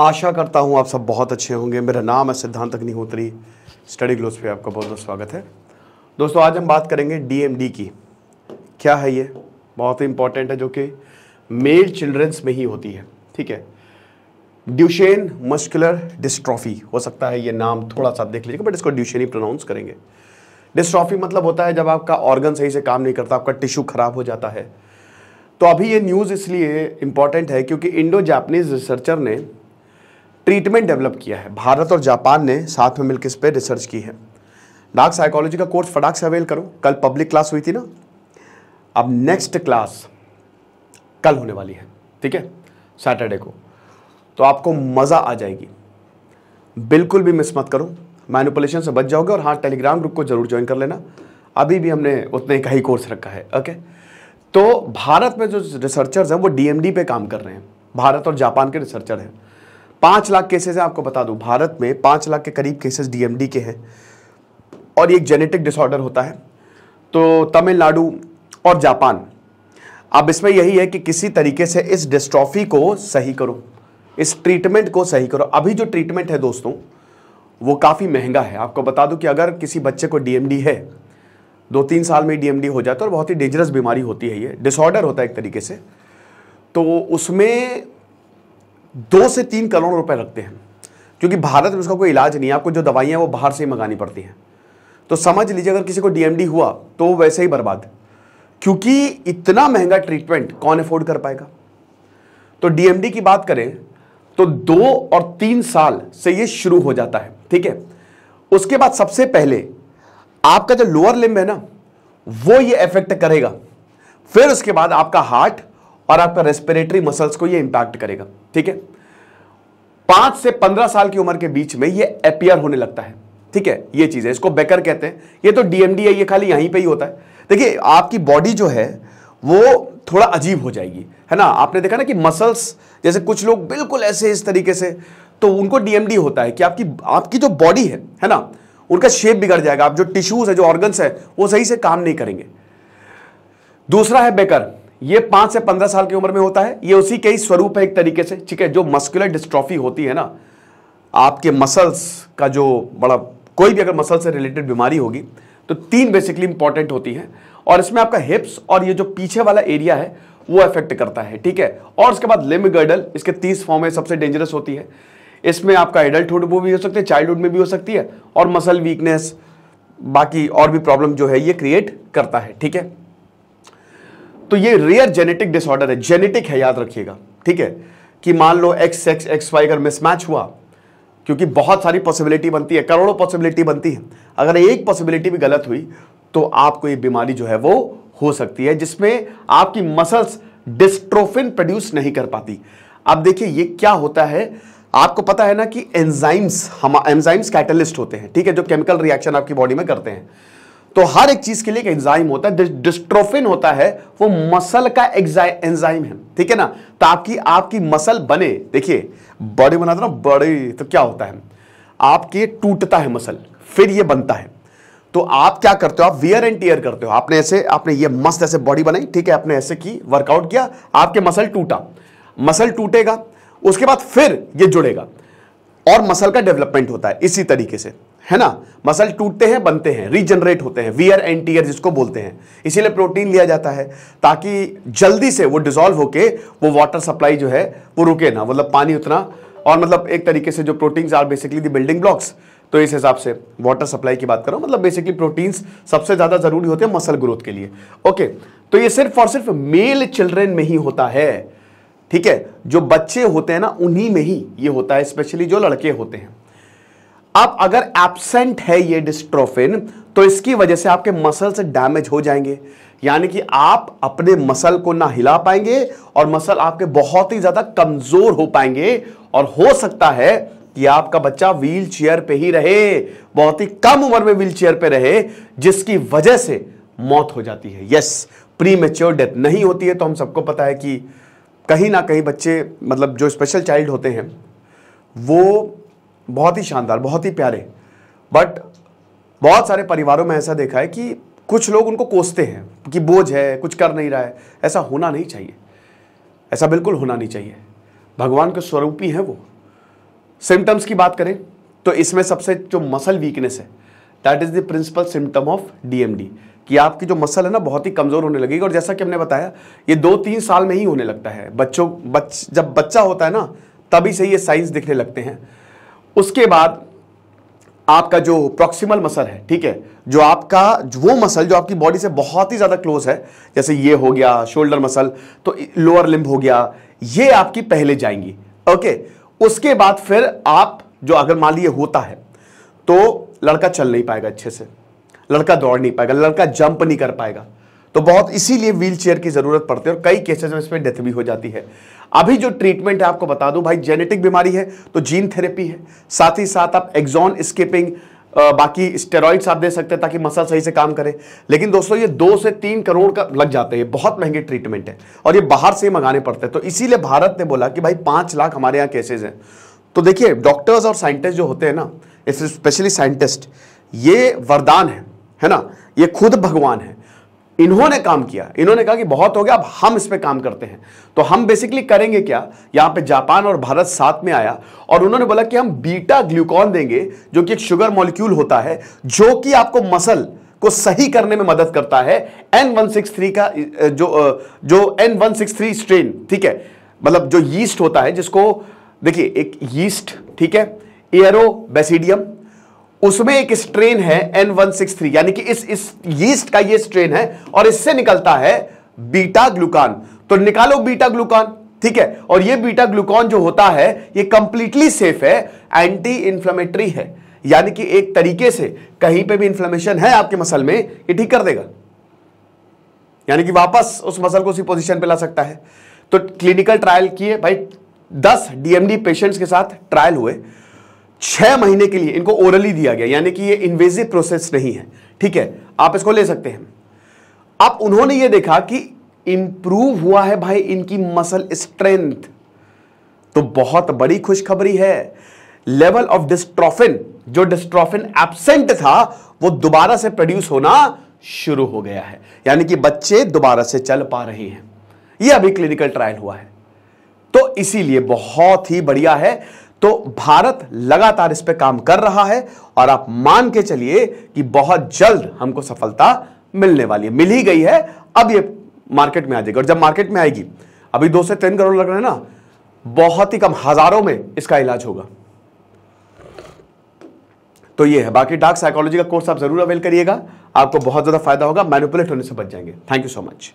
आशा करता हूँ आप सब बहुत अच्छे होंगे मेरा नाम है सिद्धांत अग्निहोत्री स्टडी ग्लोस पे आपका बहुत बहुत स्वागत है दोस्तों आज हम बात करेंगे डीएमडी की क्या है ये बहुत ही इंपॉर्टेंट है जो कि मेल चिल्ड्रंस में ही होती है ठीक है ड्यूशेन मस्कुलर डिस्ट्रॉफी हो सकता है ये नाम थोड़ा सा देख लीजिएगा बट इसको ड्यूशेन ही प्रोनाउंस करेंगे डिस्ट्रॉफी मतलब होता है जब आपका ऑर्गन सही से काम नहीं करता आपका टिश्यू खराब हो जाता है तो अभी ये न्यूज़ इसलिए इम्पॉर्टेंट है क्योंकि इंडो जापनीज रिसर्चर ने ट्रीटमेंट डेवलप किया है भारत और जापान ने साथ में मिलकर इस पर रिसर्च की है डार्क साइकोलॉजी का कोर्स फटाक से अवेल करो कल पब्लिक क्लास हुई थी ना अब नेक्स्ट क्लास कल होने वाली है ठीक है सैटरडे को तो आपको मज़ा आ जाएगी बिल्कुल भी मिस मत करो मैनुपलेशन से बच जाओगे और हाँ टेलीग्राम ग्रुप को जरूर ज्वाइन कर लेना अभी भी हमने उतने का ही कोर्स रखा है ओके तो भारत में जो रिसर्चर्स हैं वो डीएमडी पे काम कर रहे हैं भारत और जापान के रिसर्चर हैं पाँच लाख केसेस हैं आपको बता दूं भारत में पाँच लाख के करीब केसेस डीएमडी के हैं और ये एक जेनेटिक डिसऑर्डर होता है तो तमिलनाडु और जापान अब इसमें यही है कि किसी तरीके से इस डिस्ट्रॉफी को सही करो इस ट्रीटमेंट को सही करो अभी जो ट्रीटमेंट है दोस्तों वो काफ़ी महंगा है आपको बता दूं कि अगर किसी बच्चे को डीएमडी है दो तीन साल में डीएमडी हो जाता है और बहुत ही डेंजरस बीमारी होती है ये डिसऑर्डर होता है एक तरीके से तो उसमें दो से तीन करोड़ रुपए लगते हैं क्योंकि भारत में उसका कोई इलाज नहीं है आपको जो दवाइयाँ वो बाहर से ही मंगानी पड़ती हैं तो समझ लीजिए अगर किसी को डीएमडी हुआ तो वो वैसे ही बर्बाद क्योंकि इतना महंगा ट्रीटमेंट कौन अफोर्ड कर पाएगा तो डीएमडी की बात करें तो दो और तीन साल से ये शुरू हो जाता है ठीक है उसके बाद सबसे पहले आपका जो लोअर लिम्ब है ना वो ये इफेक्ट करेगा फिर उसके बाद आपका हार्ट और आपका रेस्पिरेटरी मसल्स को ये इंपैक्ट करेगा ठीक है पांच से पंद्रह साल की उम्र के बीच में ये अपियर होने लगता है ठीक है ये चीज है इसको बेकर कहते हैं ये तो डीएमडी है ये खाली यहीं पे ही होता है देखिए आपकी बॉडी जो है वो थोड़ा अजीब हो जाएगी है ना आपने देखा ना कि मसल्स जैसे कुछ लोग बिल्कुल ऐसे इस तरीके से तो उनको डीएमडी होता है कि आपकी आपकी जो बॉडी है है ना उनका शेप बिगड़ जाएगा आप जो टिश्यूज है जो ऑर्गन्स है वो सही से काम नहीं करेंगे दूसरा है बेकर ये पांच से पंद्रह साल की उम्र में होता है ये उसी के ही स्वरूप है एक तरीके से ठीक है जो मस्कुलर डिस्ट्रॉफी होती है ना आपके मसल्स का जो बड़ा कोई भी अगर मसल से रिलेटेड बीमारी होगी तो तीन बेसिकली इंपॉर्टेंट होती है और इसमें आपका हिप्स और ये जो पीछे वाला एरिया है वो अफेक्ट करता है ठीक है और उसके बाद लिम गर्डल इसके तीस फॉर्म में सबसे डेंजरस होती है इसमें आपका एडल्टहुड वो भी हो सकती है चाइल्डहुड में भी हो सकती है और मसल वीकनेस बाकी और भी प्रॉब्लम जो है ये क्रिएट करता है ठीक है तो ये रेयर जेनेटिक डिसऑर्डर है जेनेटिक है याद रखिएगा ठीक है कि मान लो एक्स एक्स एक्स वाई अगर मिसमैच हुआ क्योंकि बहुत सारी पॉसिबिलिटी बनती है करोड़ों पॉसिबिलिटी बनती है अगर एक पॉसिबिलिटी भी गलत हुई तो आपको ये बीमारी जो है वो हो सकती है जिसमें आपकी मसल्स डिस्ट्रोफिन प्रोड्यूस नहीं कर पाती अब देखिए ये क्या होता है आपको पता है ना कि एंजाइम्स हम एंजाइम्स कैटलिस्ट होते हैं ठीक है जो केमिकल रिएक्शन आपकी बॉडी में करते हैं तो हर एक चीज के लिए एक एंजाइम होता है डिस्ट्रोफिन होता है वो मसल का एंजाइम है ठीक है ना तो आपकी आपकी मसल बने देखिए बड़े बनाते ना बड़े तो क्या होता है आपके टूटता है मसल फिर ये बनता है तो आप क्या करते हो आप वियर एंड टीयर करते हो आपने ऐसे आपने ये मस्त ऐसे बॉडी बनाई ठीक है आपने ऐसे की वर्कआउट किया आपके मसल टूटा मसल टूटेगा उसके बाद फिर ये जुड़ेगा और मसल का डेवलपमेंट होता है इसी तरीके से है ना मसल टूटते हैं बनते हैं रीजनरेट होते हैं वियर एंड टीयर जिसको बोलते हैं इसीलिए प्रोटीन लिया जाता है ताकि जल्दी से वो डिजोल्व होके वो वाटर सप्लाई जो है वो रुके ना मतलब पानी उतना और मतलब एक तरीके से जो proteins are basically the building blocks तो इस हिसाब से वाटर सप्लाई की बात करो मतलब बेसिकली प्रोटीन्स सबसे ज़्यादा ज़रूरी होते हैं मसल ग्रोथ के लिए ओके तो ये सिर्फ और सिर्फ मेल चिल्ड्रेन में ही होता है ठीक है जो बच्चे होते हैं ना उन्हीं में ही ये होता है स्पेशली जो लड़के होते हैं अब अगर एबसेंट है ये डिस्ट्रोफिन तो इसकी वजह से आपके मसल्स डैमेज हो जाएंगे यानी कि आप अपने मसल को ना हिला पाएंगे और मसल आपके बहुत ही ज्यादा कमजोर हो पाएंगे और हो सकता है कि आपका बच्चा व्हील चेयर पे ही रहे बहुत ही कम उम्र में व्हील चेयर पे रहे जिसकी वजह से मौत हो जाती है यस प्री मेच्योर डेथ नहीं होती है तो हम सबको पता है कि कहीं ना कहीं बच्चे मतलब जो स्पेशल चाइल्ड होते हैं वो बहुत ही शानदार बहुत ही प्यारे बट बहुत सारे परिवारों में ऐसा देखा है कि कुछ लोग उनको कोसते हैं कि बोझ है कुछ कर नहीं रहा है ऐसा होना नहीं चाहिए ऐसा बिल्कुल होना नहीं चाहिए भगवान के स्वरूप ही हैं वो सिम्टम्स की बात करें तो इसमें सबसे जो मसल वीकनेस है that is the principal symptom of DMD कि आपकी जो मसल है ना बहुत ही कमज़ोर होने लगेगी और जैसा कि हमने बताया ये दो तीन साल में ही होने लगता है बच्चों बच जब बच्चा होता है ना तभी से ये साइंस दिखने लगते हैं उसके बाद आपका जो प्रॉक्सिमल मसल है ठीक है जो आपका वो मसल जो आपकी बॉडी से बहुत ही ज़्यादा क्लोज है जैसे ये हो गया शोल्डर मसल तो लोअर लिम्ब हो गया ये आपकी पहले जाएंगी ओके उसके बाद फिर आप जो अगर मान लीजिए होता है तो लड़का चल नहीं पाएगा अच्छे से लड़का दौड़ नहीं पाएगा लड़का जंप नहीं कर पाएगा तो बहुत इसीलिए व्हील चेयर की जरूरत पड़ती है और कई केसेस में इसमें डेथ भी हो जाती है अभी जो ट्रीटमेंट है आपको बता दूं भाई जेनेटिक बीमारी है तो जीन थेरेपी है साथ ही साथ आप एग्जॉन स्किपिंग बाकी स्टेरॉइड्स आप दे सकते हैं ताकि मसल सही से काम करे लेकिन दोस्तों ये दो से तीन करोड़ का लग जाते हैं बहुत महंगे ट्रीटमेंट है और ये बाहर से ही मंगाने पड़ते हैं तो इसीलिए भारत ने बोला कि भाई पाँच लाख हमारे यहाँ केसेज हैं तो देखिए डॉक्टर्स और साइंटिस्ट जो होते हैं ना स्पेशली साइंटिस्ट ये वरदान है है ना ये खुद भगवान है इन्होंने काम किया इन्होंने कहा कि बहुत हो गया अब हम इस पर काम करते हैं तो हम बेसिकली करेंगे क्या यहां पे जापान और भारत साथ में आया और उन्होंने बोला कि हम बीटा ग्लूकॉन देंगे जो कि एक शुगर मॉलिक्यूल होता है जो कि आपको मसल को सही करने में मदद करता है N163 का जो जो N163 स्ट्रेन ठीक है मतलब जो यीस्ट होता है जिसको देखिए एक यीस्ट ठीक है एयरोबेसिडियम उसमें एक स्ट्रेन है एन वन सिक्स थ्री यानी कि इस इस यीस्ट का ये स्ट्रेन है और इससे निकलता है बीटा ग्लूकान तो निकालो बीटा ग्लूकान ठीक है और ये बीटा ग्लूकॉन जो होता है ये कंप्लीटली सेफ है एंटी इंफ्लेमेटरी है यानी कि एक तरीके से कहीं पे भी इंफ्लेमेशन है आपके मसल में ये ठीक कर देगा यानी कि वापस उस मसल को उसी पोजीशन पे ला सकता है तो क्लिनिकल ट्रायल किए भाई 10 डीएमडी पेशेंट्स के साथ ट्रायल हुए छह महीने के लिए इनको ओरली दिया गया यानी कि ये इन्वेजिव प्रोसेस नहीं है ठीक है आप इसको ले सकते हैं अब उन्होंने ये देखा कि इंप्रूव हुआ है भाई इनकी मसल स्ट्रेंथ तो बहुत बड़ी खुशखबरी है लेवल ऑफ डिस्ट्रोफिन जो डिस्ट्रॉफिन एबसेंट था वो दोबारा से प्रोड्यूस होना शुरू हो गया है यानी कि बच्चे दोबारा से चल पा रहे हैं यह अभी क्लिनिकल ट्रायल हुआ है तो इसीलिए बहुत ही बढ़िया है तो भारत लगातार इस पर काम कर रहा है और आप मान के चलिए कि बहुत जल्द हमको सफलता मिलने वाली है मिल ही गई है अब ये मार्केट में आ जाएगी और जब मार्केट में आएगी अभी दो से तीन करोड़ लग रहे हैं ना बहुत ही कम हजारों में इसका इलाज होगा तो ये है बाकी डार्क साइकोलॉजी का कोर्स आप जरूर अवेल करिएगा आपको बहुत ज्यादा फायदा होगा मैनुपुलेट होने से बच जाएंगे थैंक यू सो मच